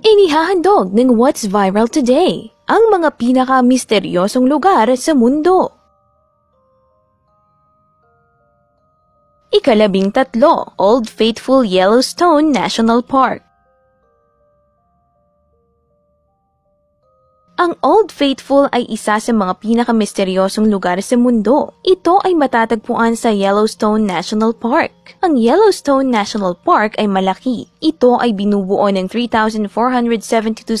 Inihahandog ng What's Viral Today ang mga pinaka-misteryosong lugar sa mundo. Ikalabing tatlo, Old Faithful Yellowstone National Park. Ang Old Faithful ay isa sa mga pinakamisteryosong lugar sa mundo. Ito ay matatagpuan sa Yellowstone National Park. Ang Yellowstone National Park ay malaki. Ito ay binubuo ng 3,472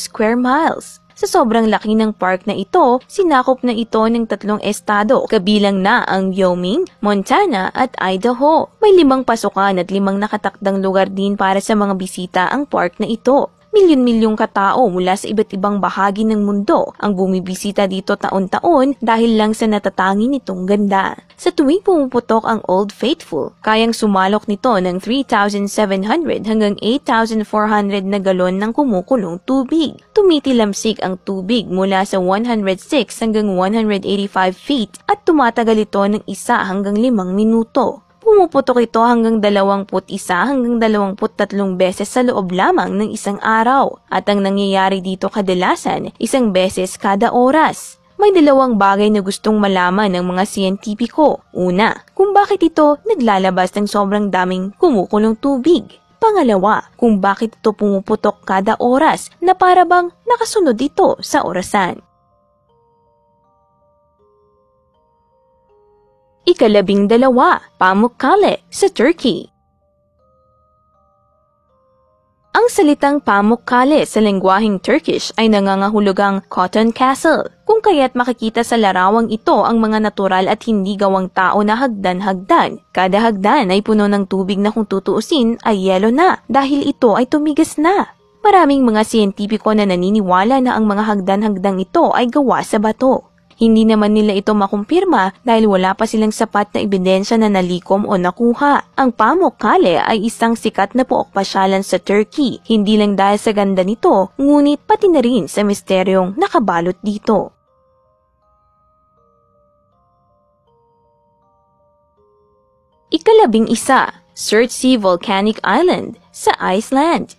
square miles. Sa sobrang laki ng park na ito, sinakop na ito ng tatlong estado, kabilang na ang Wyoming, Montana at Idaho. May limang pasukan at limang nakatakdang lugar din para sa mga bisita ang park na ito milyon-milyong katao mula sa iba't ibang bahagi ng mundo ang bumibisita dito taon-taon dahil lang sa natatangin nitong ganda. Sa tuwing pumuputok ang Old Faithful, kayang sumalok nito ng 3,700 hanggang 8,400 na galon ng kumukulong tubig. Tumitilamsik ang tubig mula sa 106 hanggang 185 feet at tumatagal ito ng isa hanggang limang minuto pumuputok ito hanggang 21 hanggang 23 beses sa loob lamang ng isang araw at ang nangyayari dito kadalasan isang beses kada oras may dalawang bagay na gustong malaman ng mga siyentipiko. Una, kung bakit ito naglalabas ng sobrang daming kumukulong tubig. Pangalawa, kung bakit ito pumuputok kada oras na para bang nakasunod ito sa orasan. Ikalabing dalawa, Pamukkale sa Turkey. Ang salitang Pamukkale sa lengguaheng Turkish ay nangangahulugang cotton castle, kung kaya't makikita sa larawang ito ang mga natural at hindi gawang tao na hagdan-hagdan. Kada hagdan ay puno ng tubig na kung tutuusin ay yelo na dahil ito ay tumigas na. Maraming mga siyentipiko na naniniwala na ang mga hagdan-hagdang ito ay gawa sa bato. Hindi naman nila ito makumpirma dahil wala pa silang sapat na ebidensya na nalikom o nakuha. Ang pamok kale ay isang sikat na pookpasyalan sa Turkey, hindi lang dahil sa ganda nito, ngunit pati na rin sa misteryong nakabalot dito. Ikalabing isa, Surtsey Volcanic Island sa Iceland.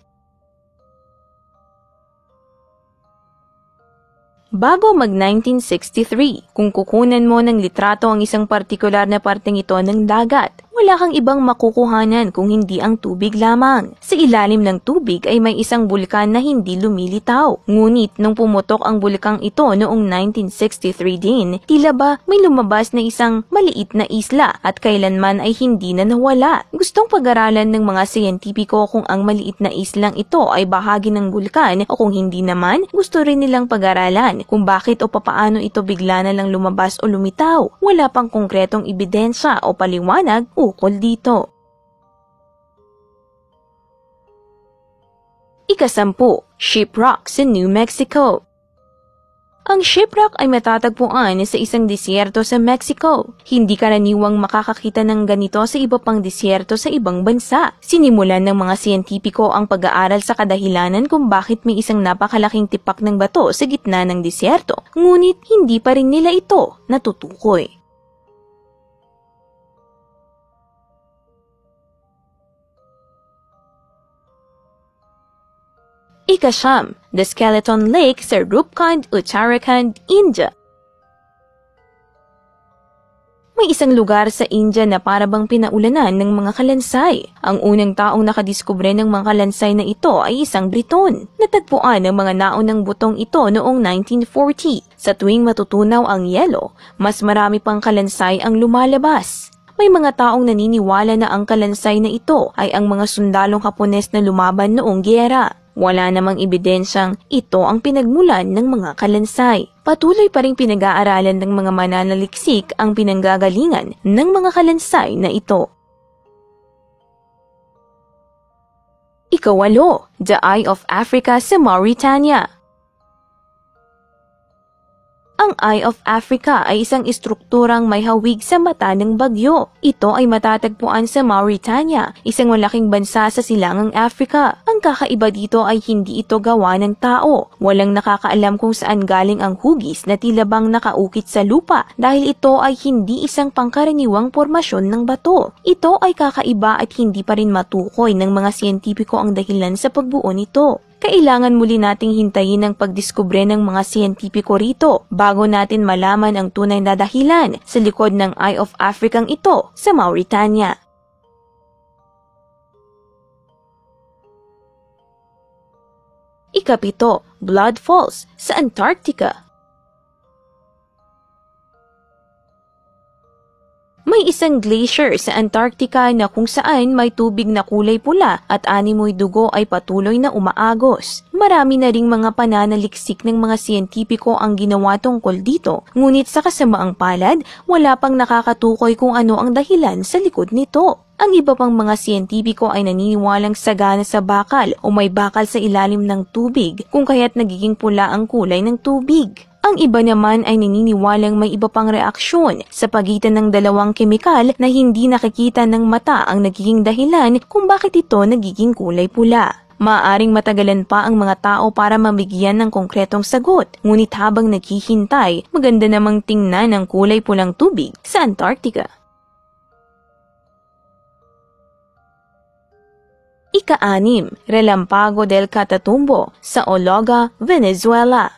Bago mag-1963, kung kukunan mo ng litrato ang isang partikular na parteng ito ng dagat, wala kang ibang makukuhanan kung hindi ang tubig lamang. Sa ilalim ng tubig ay may isang bulkan na hindi lumilitaw. Ngunit nung pumutok ang bulkang ito noong 1963 din, tila ba may lumabas na isang maliit na isla at kailanman ay hindi na nawala. Gustong pag-aralan ng mga siyentipiko kung ang maliit na islang ito ay bahagi ng bulkan o kung hindi naman, gusto rin nilang pag-aralan kung bakit o papaano ito bigla na lang lumabas o lumitaw. Wala pang konkretong ebidensya o paliwanag o ukol dito. Ikasampu, Shiprock sa New Mexico. Ang shiprock ay matatagpuan sa isang disyerto sa Mexico. Hindi karaniwang makakakita ng ganito sa iba pang disyerto sa ibang bansa. Sinimulan ng mga siyentipiko ang pag-aaral sa kadahilanan kung bakit may isang napakalaking tipak ng bato sa gitna ng disyerto. Ngunit hindi pa rin nila ito natutukoy. Ikasham, the skeleton lake sa Rupkund, Uttarakhand, India. May isang lugar sa India na parabang pinaulanan ng mga kalansay. Ang unang taong nakadiskubre ng mga kalansay na ito ay isang Briton. Natagpuan ng mga naunang butong ito noong 1940. Sa tuwing matutunaw ang yelo, mas marami pang kalansay ang lumalabas. May mga taong naniniwala na ang kalansay na ito ay ang mga sundalong Hapones na lumaban noong giyera. Wala namang ebidensyang ito ang pinagmulan ng mga kalansay. Patuloy pa rin pinag-aaralan ng mga mananaliksik ang pinanggagalingan ng mga kalansay na ito. Ikawalo, The Eye of Africa sa Mauritania ang Eye of Africa ay isang istrukturang may hawig sa mata ng bagyo. Ito ay matatagpuan sa Mauritania, isang malaking bansa sa silangang Africa. Ang kakaiba dito ay hindi ito gawa ng tao. Walang nakakaalam kung saan galing ang hugis na tila bang nakaukit sa lupa dahil ito ay hindi isang pangkaraniwang formasyon ng bato. Ito ay kakaiba at hindi pa rin matukoy ng mga siyentipiko ang dahilan sa pagbuo nito kailangan muli nating hintayin ang pagdiskubre ng mga siyentipiko rito bago natin malaman ang tunay na dahilan sa likod ng Eye of Africa ito sa Mauritania. Ikapito, Blood Falls sa Antarctica isang glacier sa Antarctica na kung saan may tubig na kulay pula at animoy dugo ay patuloy na umaagos. Marami na ring mga pananaliksik ng mga siyentipiko ang ginawa tungkol dito, ngunit sa kasamaang palad, wala pang nakakatukoy kung ano ang dahilan sa likod nito. Ang iba pang mga siyentipiko ay naniniwalang sagana sa bakal o may bakal sa ilalim ng tubig kung kaya't nagiging pula ang kulay ng tubig. Ang iba naman ay naniniwalang may iba pang reaksyon sa pagitan ng dalawang kemikal na hindi nakikita ng mata ang nagiging dahilan kung bakit ito nagiging kulay pula. Maaring matagalan pa ang mga tao para mabigyan ng konkretong sagot, ngunit habang naghihintay, maganda namang tingnan ang kulay pulang tubig sa Antarctica. Ika-anim, Relampago del Catatumbo sa Ologa, Venezuela.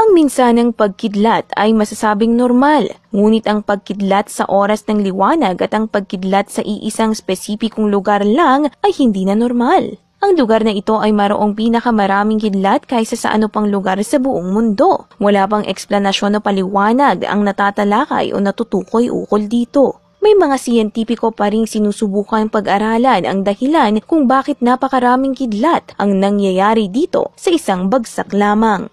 Ang minsan minsanang pagkidlat ay masasabing normal, ngunit ang pagkidlat sa oras ng liwanag at ang pagkidlat sa iisang spesipikong lugar lang ay hindi na normal. Ang lugar na ito ay mayroong pinakamaraming kidlat kaysa sa ano pang lugar sa buong mundo. Wala pang eksplanasyon o paliwanag ang natatalakay o natutukoy ukol dito may mga siyentipiko pa rin sinusubukang pag-aralan ang dahilan kung bakit napakaraming kidlat ang nangyayari dito sa isang bagsak lamang.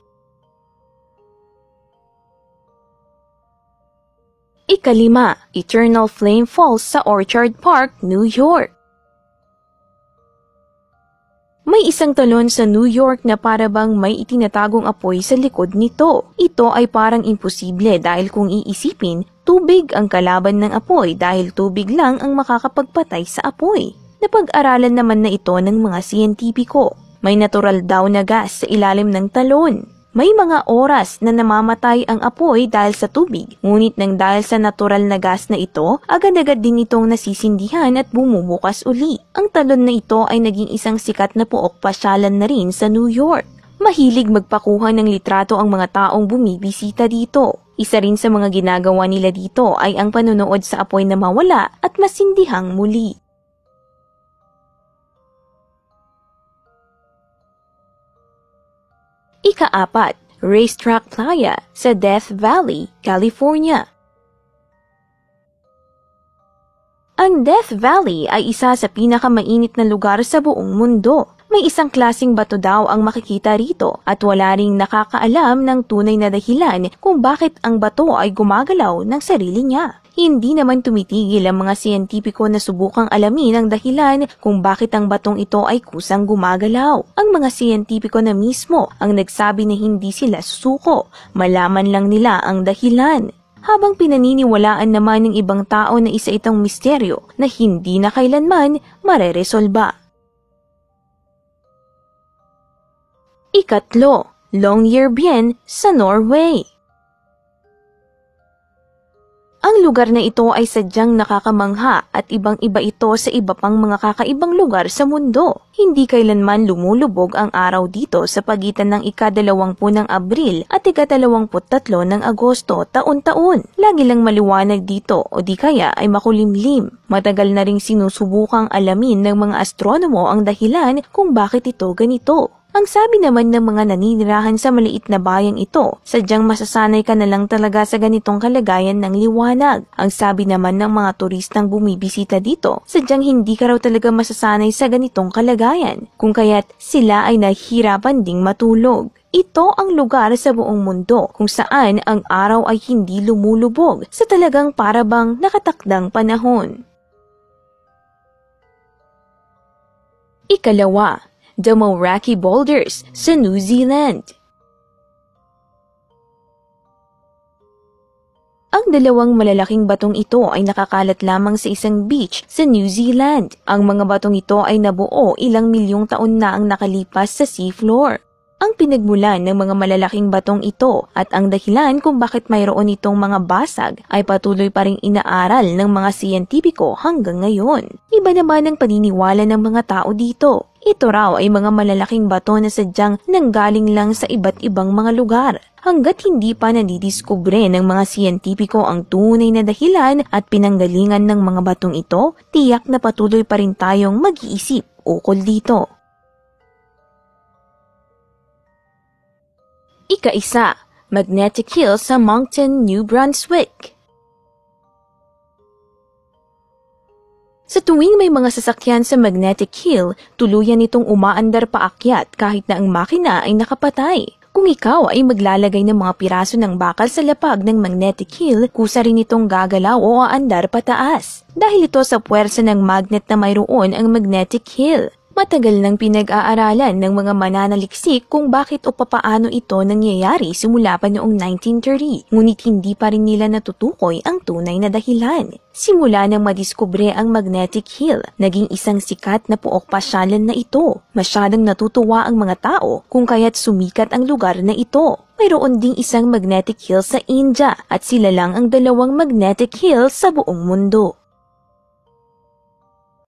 Ikalima, Eternal Flame Falls sa Orchard Park, New York. May isang talon sa New York na parabang may itinatagong apoy sa likod nito. Ito ay parang imposible dahil kung iisipin, Tubig ang kalaban ng apoy dahil tubig lang ang makakapagpatay sa apoy. Napag-aralan naman na ito ng mga siyentipiko. May natural daw na gas sa ilalim ng talon. May mga oras na namamatay ang apoy dahil sa tubig, ngunit nang dahil sa natural na gas na ito, agad-agad din itong nasisindihan at bumubukas uli. Ang talon na ito ay naging isang sikat na pook pasyalan na rin sa New York. Mahilig magpakuha ng litrato ang mga taong bumibisita dito. Isa rin sa mga ginagawa nila dito ay ang panonood sa apoy na mawala at masindihang muli. Ikaapat, Racetrack Playa sa Death Valley, California. Ang Death Valley ay isa sa pinakamainit na lugar sa buong mundo may isang klasing bato daw ang makikita rito at wala ring nakakaalam ng tunay na dahilan kung bakit ang bato ay gumagalaw ng sarili niya hindi naman tumitigil ang mga siyentipiko na subukang alamin ang dahilan kung bakit ang batong ito ay kusang gumagalaw. Ang mga siyentipiko na mismo ang nagsabi na hindi sila susuko, malaman lang nila ang dahilan. Habang pinaniniwalaan naman ng ibang tao na isa itong misteryo na hindi na kailanman mareresolba. Ikatlo, Longyearbyen sa Norway. Ang lugar na ito ay sadyang nakakamangha at ibang-iba ito sa iba pang mga kakaibang lugar sa mundo. Hindi kailanman lumulubog ang araw dito sa pagitan ng ikadalawangpu ng Abril at ikatalawangputatlo ng Agosto taon-taon. Lagi lang maliwanag dito o di kaya ay makulimlim. Matagal na ring sinusubukang alamin ng mga astronomo ang dahilan kung bakit ito ganito. Ang sabi naman ng mga naninirahan sa maliit na bayang ito, sadyang masasanay ka na lang talaga sa ganitong kalagayan ng liwanag. Ang sabi naman ng mga turistang bumibisita dito, sadyang hindi ka raw talaga masasanay sa ganitong kalagayan, kung kaya't sila ay nahihirapan ding matulog. Ito ang lugar sa buong mundo kung saan ang araw ay hindi lumulubog sa talagang parabang nakatakdang panahon. Ikalawa, the Mauraki Boulders sa New Zealand. Ang dalawang malalaking batong ito ay nakakalat lamang sa isang beach sa New Zealand. Ang mga batong ito ay nabuo ilang milyong taon na ang nakalipas sa seafloor. Ang pinagmulan ng mga malalaking batong ito at ang dahilan kung bakit mayroon itong mga basag ay patuloy pa rin inaaral ng mga siyentipiko hanggang ngayon. Iba naman ang paniniwala ng mga tao dito. Ito raw ay mga malalaking bato na sadyang nanggaling lang sa iba't ibang mga lugar hanggat hindi pa nadidiskubre ng mga siyentipiko ang tunay na dahilan at pinanggalingan ng mga batong ito, tiyak na patuloy pa rin tayong mag-iisip ukol dito. Ika-isa, Magnetic Hills sa Moncton, New Brunswick Sa tuwing may mga sasakyan sa Magnetic Hill, tuluyan itong umaandar paakyat kahit na ang makina ay nakapatay. Kung ikaw ay maglalagay ng mga piraso ng bakal sa lapag ng magnetic hill, kusa rin itong gagalaw o aandar pataas. Dahil ito sa puwersa ng magnet na mayroon ang magnetic hill. Matagal nang pinag-aaralan ng mga mananaliksik kung bakit o papaano ito nangyayari simula pa noong 1930, ngunit hindi pa rin nila natutukoy ang tunay na dahilan. Simula nang madiskubre ang Magnetic Hill, naging isang sikat na puok pasyalan na ito. Masyadong natutuwa ang mga tao kung kaya't sumikat ang lugar na ito. Mayroon ding isang magnetic hill sa India at sila lang ang dalawang magnetic hill sa buong mundo.